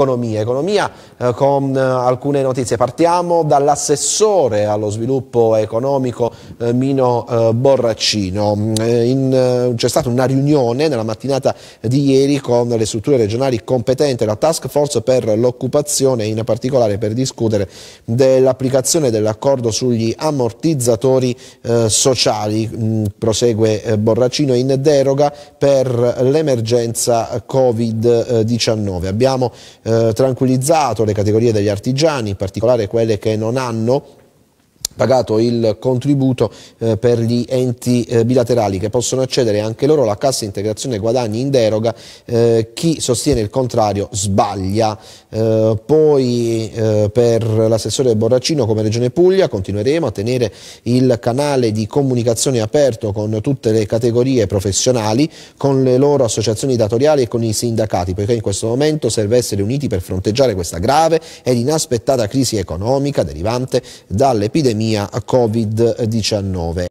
Economia, economia eh, con eh, alcune notizie. Partiamo dall'assessore allo sviluppo economico eh, Mino eh, Borraccino. Eh, eh, c'è stata una riunione nella mattinata di ieri con le strutture regionali competenti, la task force per l'occupazione, in particolare per discutere dell'applicazione dell'accordo sugli ammortizzatori sociali. Mh, mm, prosegue Borraccino in deroga per l'emergenza Covid-19. Abbiamo eh, eh, tranquillizzato le categorie degli artigiani, in particolare quelle che non hanno pagato il contributo eh, per gli enti eh, bilaterali che possono accedere anche loro alla cassa integrazione guadagni in deroga, eh, chi sostiene il contrario sbaglia. Eh, poi eh, per l'assessore Borracino come Regione Puglia continueremo a tenere il canale di comunicazione aperto con tutte le categorie professionali, con le loro associazioni datoriali e con i sindacati, poiché in questo momento serve essere uniti per fronteggiare questa grave ed inaspettata crisi economica derivante dall'epidemia Covid-19.